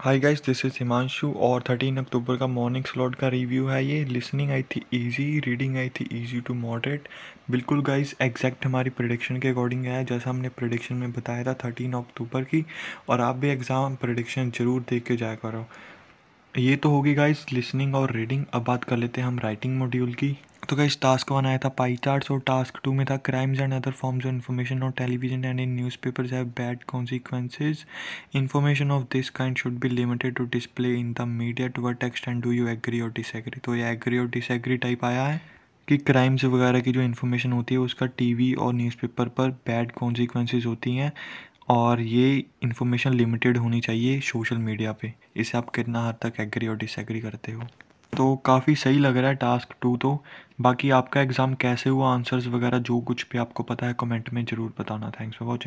hi guys this is Himanshu और 13 अक्टूबर का morning slot का रिव्यू है ये लिसनिंग आई थी इजी रीडिंग आई थी इजी टू मॉडरेट बिल्कुल गाइस एग्जैक्ट हमारी प्रडिक्शन के अकॉर्डिंग है जैसा हमने प्रडिक्शन में बताया था 13 अक्टूबर की और आप भी एग्ज़ाम प्रडिक्शन ज़रूर देख के जाया करो ये तो होगी गाइस लिसनिंग और रीडिंग अब बात कर लेते हैं हम राइटिंग मॉड्यूल की तो कई टास्क वन आया था पाई चार्ट्स और टास्क टू में था crimes and other forms of information और television and in newspapers have bad consequences information of this kind should be limited to display in the media to what extent do you agree और disagree तो ये agree और disagree type आया है कि crimes वगैरह की जो इन्फॉर्मेशन होती है उसका टीवी और न्यूज़पेपर पर बैड कॉन्सिक्वेंसेज होती हैं और ये इन्फॉर्मेशन लिमिटेड होनी चाहिए सोशल मीडिया पे इसे आप कितना हद तक एग्री और डिसएग्री करते हो तो काफ़ी सही लग रहा है टास्क टू तो बाकी आपका एग्ज़ाम कैसे हुआ आंसर्स वगैरह जो कुछ भी आपको पता है कमेंट में ज़रूर बताना थैंक्स फॉर वॉचिंग